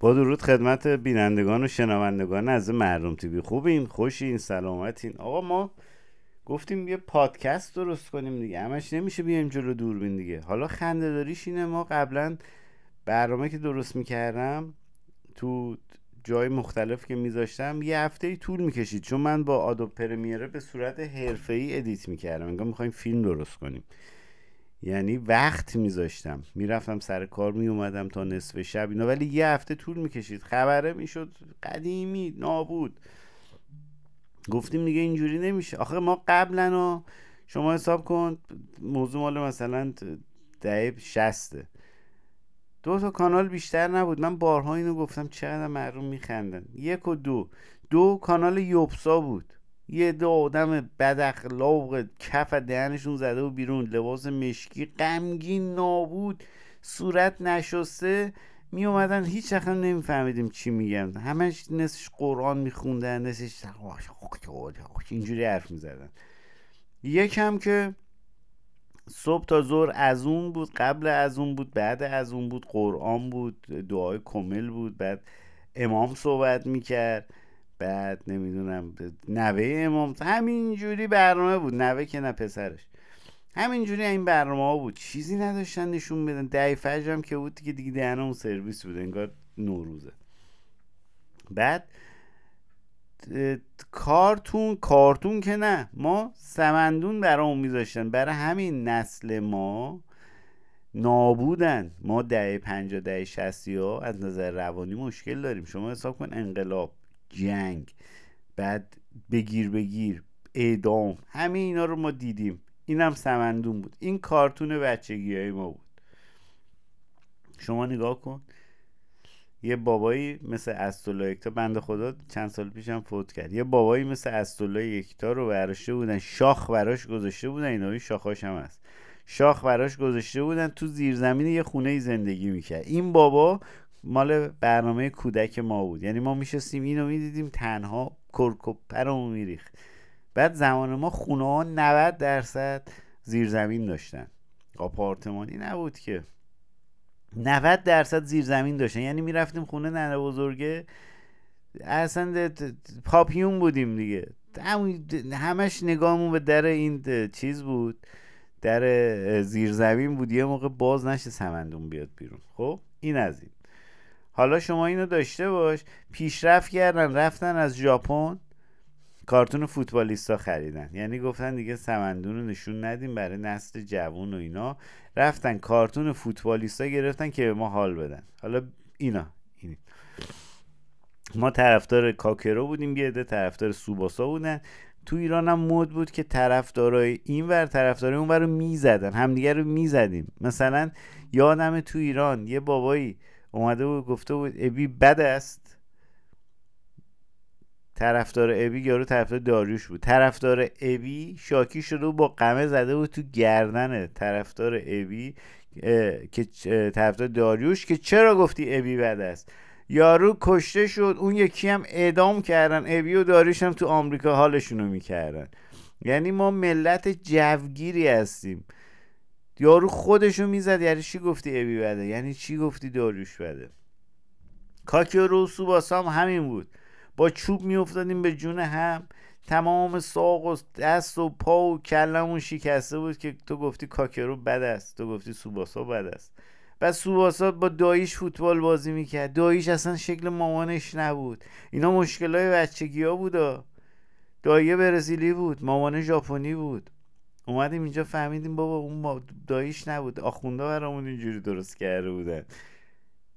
با درود خدمت بینندگان و شنوندگان از مردم تیوی خوبین خوشین سلامتین آقا ما گفتیم یه پادکست درست کنیم دیگه همش نمیشه بیایم جلو دوربین دیگه حالا خنده داریش اینه ما قبلا برنامه که درست میکردم تو جای مختلف که میذاشتم یه هفته ای طول میکشید چون من با آدوب پرمیره به صورت حرفه ای ادیت میکردم انگار میخوایم فیلم درست کنیم یعنی وقت میذاشتم میرفتم سر کار میومدم تا نصف شب اینا ولی یه هفته طول میکشید خبره میشد قدیمی نابود گفتیم دیگه اینجوری نمیشه آخه ما قبلا شما حساب کن موضوع مال مثلا دهه شسته دو تا کانال بیشتر نبود من بارها اینو گفتم چقدر مردم میخندن یک و دو دو کانال یوبسا بود یه دو آدم بد اخلاق کف دهنشون زده و بیرون لباس مشکی غمگین نابود صورت نشسته می اومدن هیچ نمی نمیفهمیدیم چی میگن همش نصفش قرآن میخوندن نصفش اینجوری حرف میزدن یکم که صبح تا ظهر از اون بود قبل از اون بود بعد از اون بود قرآن بود دعای کمل بود بعد امام صحبت میکرد بعد نمیدونم نوه امام همینجوری برنامه بود نوه که نه پسرش همینجوری این برنامه ها بود چیزی نداشتن نشون بدن ده فجر هم که بود دیگه دیگه دهنه اون سرویس بود انگار نوروزه بعد کارتون کارتون که نه ما سمندون اون میذاشتن برای همین نسل ما نابودن ما دهه پنجا ده شستی ها از نظر روانی مشکل داریم شما حساب کن انقلاب جنگ بعد بگیر بگیر اعدام همه اینا رو ما دیدیم هم سمندون بود این کارتون بچگی های ما بود شما نگاه کن یه بابایی مثل استولا یکتا بند خدا چند سال پیشم فوت کرد یه بابایی مثل استولا یکتا رو ورشته بودن شاخ براش گذاشته بودن اینا شاخاش هم هست شاخ براش گذاشته بودن تو زیرزمین یه خونه زندگی میکرد این بابا مال برنامه کودک ما بود یعنی ما میشستیم اینو میدیدیم تنها کرکوپرمون میریخ. بعد زمان ما خونه ها 90 درصد زیرزمین داشتن آپارتمانی نبود که 90 درصد زیرزمین داشتن یعنی میرفتیم خونه ننه بزرگه اصلا پاپیون بودیم دیگه همش نگاهمون به در این چیز بود در زیرزمین بود یه موقع باز نشه سمندون بیاد بیرون خب این از این حالا شما اینو داشته باش پیشرفت کردن رفتن از ژاپن کارتون فوتبالیستا خریدن یعنی گفتن دیگه سمندون رو نشون ندیم برای نسل جوون و اینا رفتن کارتون فوتبالیستا گرفتن که به ما حال بدن حالا اینا ما طرفدار کاکرو بودیم یه عده طرفدار سوباسا بودن تو ایران هم مد بود که طرفدارای این ور طرفدارای اون ور رو میزدن همدیگه رو میزدیم مثلا یادم تو ایران یه بابایی اومده بود گفته بود ابی بد است طرفدار ابی یارو طرفدار داریوش بود طرفدار ابی شاکی شده و با قمه زده بود تو گردن طرفدار ابی که طرفدار داریوش که چرا گفتی ابی بد است یارو کشته شد اون یکی هم اعدام کردن ابی و داریوش هم تو آمریکا حالشونو میکردن یعنی ما ملت جوگیری هستیم یارو خودشو میزد یعنی چی گفتی ابی بده یعنی چی گفتی داروش بده رو سو باسام همین بود با چوب میافتادیم به جون هم تمام ساق و دست و پا و کلمون شکسته بود که تو گفتی کاکرو بد است تو گفتی سوباسا بد است و سوباسا با دایش فوتبال بازی میکرد دایش اصلا شکل مامانش نبود اینا مشکلای بچگی ها بودا دایه برزیلی بود مامانه ژاپنی بود اومدیم اینجا فهمیدیم بابا اون دایش نبود آخونده برامون اینجوری درست کرده بودن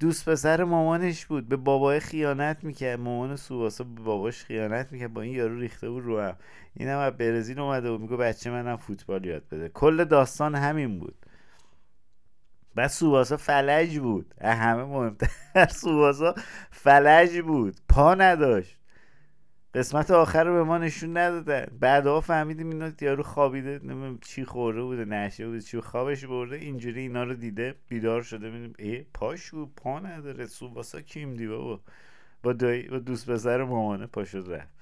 دوست پسر مامانش بود به بابای خیانت میکرد مامان سوباسا به باباش خیانت میکرد با این یارو ریخته بود رو هم این هم از برزیل اومده بود میگو بچه منم فوتبال یاد بده کل داستان همین بود بعد سوباسا فلج بود همه مهمتر سوباسا فلج بود پا نداشت قسمت آخر رو به ما نشون ندادن بعدها فهمیدیم اینا یارو خوابیده نمیدونم چی خورده بوده نشه بوده چی خوابش برده اینجوری اینا رو دیده بیدار شده میدونیم ای پاشو پا نداره سوواسا کیم دی بابا با, با دوست پسر مامانه پاشو رفت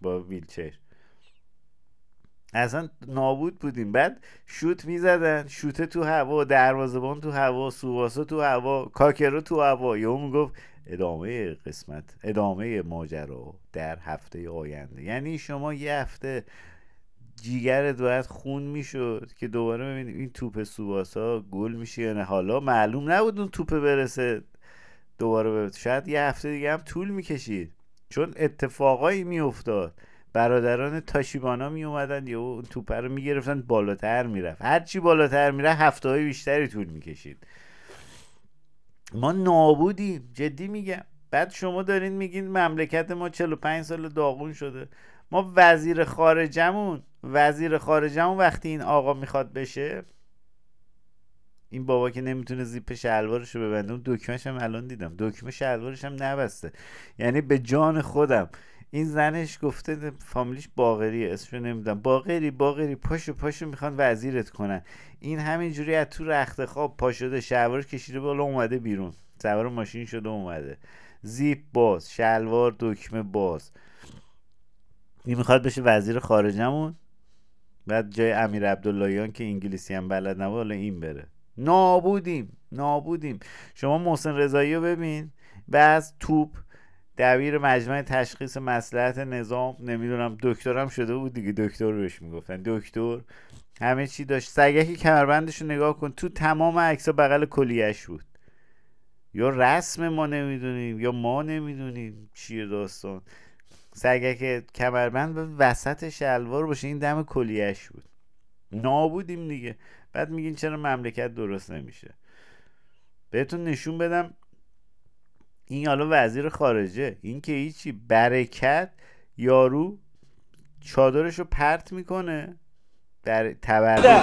با ویلچر اصلا نابود بودیم بعد شوت میزدن شوته تو هوا دروازبان تو هوا سوواسا تو هوا کاکرو تو هوا اون میگفت ادامه قسمت ادامه ماجرا در هفته آینده یعنی شما یه هفته جیگرت باید خون میشد که دوباره ببینیم این توپ سوباسا گل میشه یا حالا معلوم نبود اون توپه برسه دوباره شاید یه هفته دیگه هم طول میکشید چون اتفاقایی میافتاد برادران تاشیبانا می اومدن یا اون توپه رو میگرفتن بالاتر میرفت هرچی بالاتر میره هفته های بیشتری طول میکشید ما نابودیم جدی میگم بعد شما دارین میگین مملکت ما 45 سال داغون شده ما وزیر خارجمون وزیر خارجمون وقتی این آقا میخواد بشه این بابا که نمیتونه زیپ شلوارش رو ببنده اون دکمهش هم الان دیدم دکمه شلوارش هم نبسته یعنی به جان خودم این زنش گفته فامیلیش باغری اسمشو نمیدونم باغری باغری پاشو پاشو میخوان وزیرت کنن این همینجوری از تو رخت خواب پا شده شلوار کشیده بالا اومده بیرون سوار ماشین شده اومده زیپ باز شلوار دکمه باز این میخواد بشه وزیر خارجمون بعد جای امیر عبداللهیان که انگلیسی هم بلد نبود حالا این بره نابودیم نابودیم شما محسن رضایی رو ببین بعد توپ دبیر مجمع تشخیص مسلحت نظام نمیدونم دکترم شده بود دیگه دکتر بهش میگفتن دکتر همه چی داشت سگک کمربندش رو نگاه کن تو تمام عکس بغل کلیهش بود یا رسم ما نمیدونیم یا ما نمیدونیم چیه داستان سگک کمربند به وسط شلوار باشه این دم کلیهش بود نابودیم دیگه بعد میگین چرا مملکت درست نمیشه بهتون نشون بدم این حالا وزیر خارجه این که هیچی برکت یارو چادرش رو پرت میکنه در تبر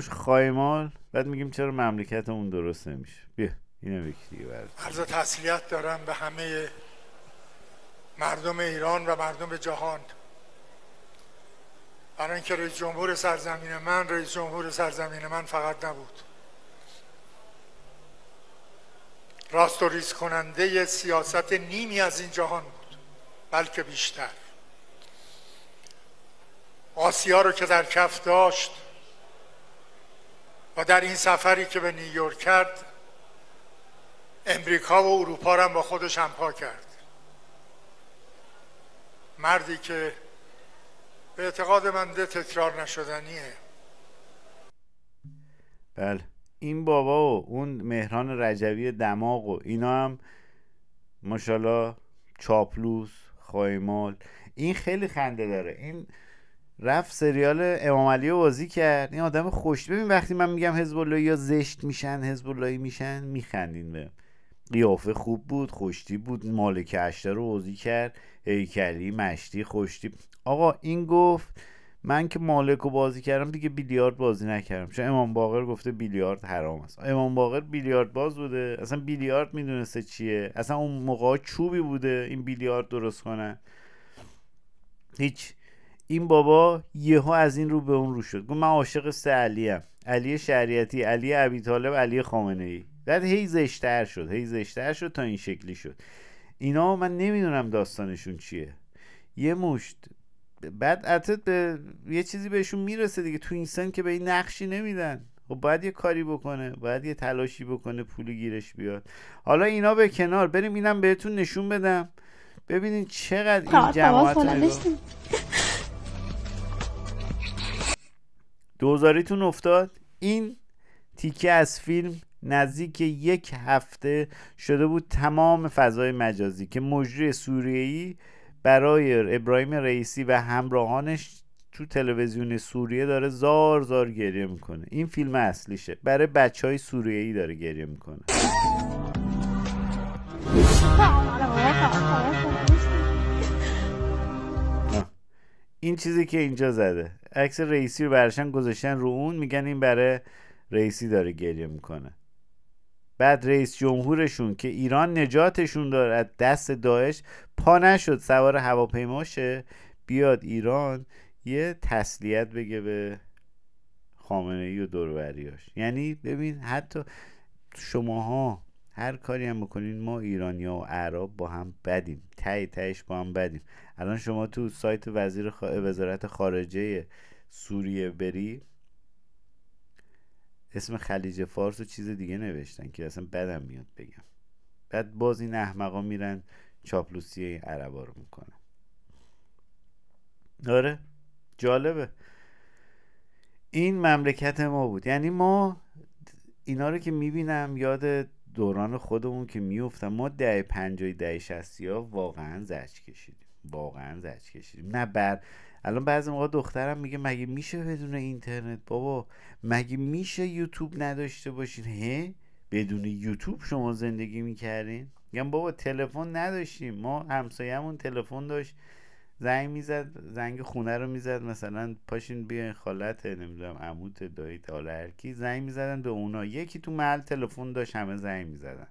فراموش خایمال بعد میگیم چرا مملکت اون درست نمیشه بیا اینو یکی دیگه تسلیت دارم به همه مردم ایران و مردم جهان برای اینکه رئیس جمهور سرزمین من رئیس جمهور سرزمین من فقط نبود راست و ریز کننده سیاست نیمی از این جهان بود بلکه بیشتر آسیا رو که در کف داشت و در این سفری که به نیویورک کرد امریکا و اروپا را با خودش پا کرد مردی که به اعتقاد من ده تکرار نشدنیه بله این بابا و اون مهران رجوی دماغ و اینا هم ماشاءالله چاپلوس خایمال این خیلی خنده داره این رفت سریال امام علی بازی کرد این آدم خوش ببین وقتی من میگم حزب یا زشت میشن حزب میشن میخندین به قیافه خوب بود خوشتی بود مالک اشتر رو بازی کرد هیکلی مشتی خوشتی آقا این گفت من که مالک رو بازی کردم دیگه بیلیارد بازی نکردم چون امام باقر گفته بیلیارد حرام است امام باقر بیلیارد باز بوده اصلا بیلیارد میدونسته چیه اصلا اون موقع چوبی بوده این بیلیارد درست کنه هیچ این بابا یه ها از این رو به اون رو شد گفت من عاشق سه علیم علی شریعتی علی عبی طالب علی خامنه ای بعد هی زشتر شد هی زشتر شد تا این شکلی شد اینا من نمیدونم داستانشون چیه یه مشت بعد اتت به یه چیزی بهشون میرسه دیگه تو این سن که به این نقشی نمیدن خب باید یه کاری بکنه باید یه تلاشی بکنه پولی گیرش بیاد حالا اینا به کنار بریم اینم بهتون نشون بدم ببینین چقدر این خب، جماعت دوزاریتون افتاد این تیکه از فیلم نزدیک یک هفته شده بود تمام فضای مجازی که مجری سوریهی برای ابراهیم رئیسی و همراهانش تو تلویزیون سوریه داره زار زار گریه میکنه این فیلم اصلیشه برای بچه های سوریه ای داره گریه میکنه این چیزی که اینجا زده عکس رئیسی رو برشن گذاشتن رو اون میگن این برای رئیسی داره گریه میکنه بعد رئیس جمهورشون که ایران نجاتشون داره دست داعش پا نشد سوار هواپیماشه بیاد ایران یه تسلیت بگه به خامنه ای و دوروریاش یعنی ببین حتی شماها هر کاری هم بکنین ما ایرانیا و عرب با هم بدیم تی تهش با هم بدیم الان شما تو سایت وزیر وزارت خارجه سوریه بری اسم خلیج فارس و چیز دیگه نوشتن که اصلا بدم میاد بگم بعد باز این احمقا میرن چاپلوسی این عربا رو میکنن آره جالبه این مملکت ما بود یعنی ما اینا رو که میبینم یاد دوران خودمون که میفتم ما ده پنجای ده شستی ها واقعا زج کشیدیم واقعا زج کشیدیم نه بر الان بعضی موقع دخترم میگه مگه میشه بدون اینترنت بابا مگه میشه یوتیوب نداشته باشین ه بدون یوتیوب شما زندگی میکردین میگم بابا تلفن نداشتیم ما همسایهمون تلفن داشت زنگ میزد زنگ خونه رو میزد مثلا پاشین بیاین خالت نمیدونم عموت دایی تا هرکی زنگ میزدن به اونا یکی تو محل تلفن داشت همه زنگ میزدن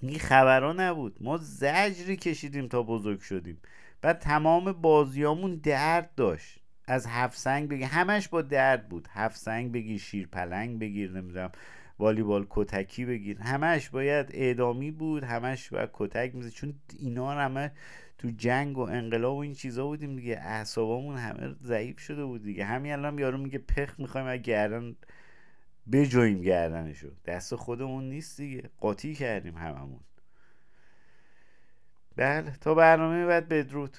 این خبرها نبود ما زجری کشیدیم تا بزرگ شدیم و تمام بازیامون درد داشت از هفت سنگ بگی همش با درد بود هفت سنگ بگیر شیر پلنگ بگیر نمیدونم والیبال کتکی بگیر همش باید اعدامی بود همش باید کتک میزه چون اینا همه تو جنگ و انقلاب و این چیزا بودیم دیگه اعصابمون همه ضعیف شده بود دیگه همین الان یارو میگه پخ میخوایم از گردن بجویم گردنشو دست خودمون نیست دیگه قاطی کردیم هممون بله تا برنامه بعد بدرود